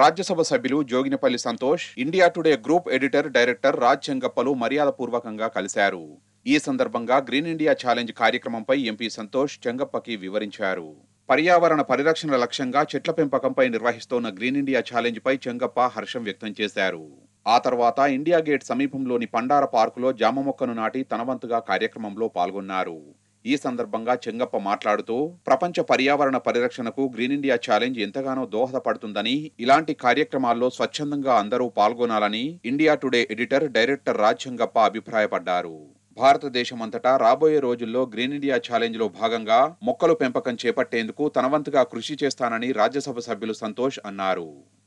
రాజ్యసభ సభ్యులు Joginapally Santosh India Today group editor director Raj చెంగప్పలు మర్యాదపూర్వకంగా కలిశారు ఈ సందర్భంగా గ్రీన్ ఇండియా ఛాలెంజ్ కార్యక్రమంపై ఎంపీ సంతోష్ చెంగప్పకి వివరించారు పర్యావరణ పరిరక్షణ లక్ష్యంగా చెట్ల పెంపకంపై నిర్వహిస్తోన్న గ్రీన్ ఇండియా ఛాలెంజ్పై చెంగప్ప హర్షం వ్యక్తం చేశారు ఆ తర్వాత ఇండియా గేట్ సమీపంలోని పండార పార్కులో జామ మొక్కను నాటి తనవంతుగా కార్యక్రమంలో పాల్గొన్నారు ఈ సందర్భంగా చెంగప్ప మాట్లాడుతూ ప్రపంచ పర్యావరణ పరిరక్షణకు గ్రీన్ ఇండియా ఛాలెంజ్ ఎంతగానో దోహదపడుతుందని ఇలాంటి కార్యక్రమాల్లో స్వచ్ఛందంగా అందరూ పాల్గొనాలని India Today editor director Chengappa అభిప్రాయపడ్డారు భారతదేశమంతటా రాబోయే రోజుల్లో గ్రీన్ ఇండియా ఛాలెంజ్ లో భాగంగా మొక్కలు పెంపకం చేపట్టేందుకు తనవంతుగా కృషి చేస్తానని రాజ్యసభ సభ్యులు సంతోష్ అన్నారు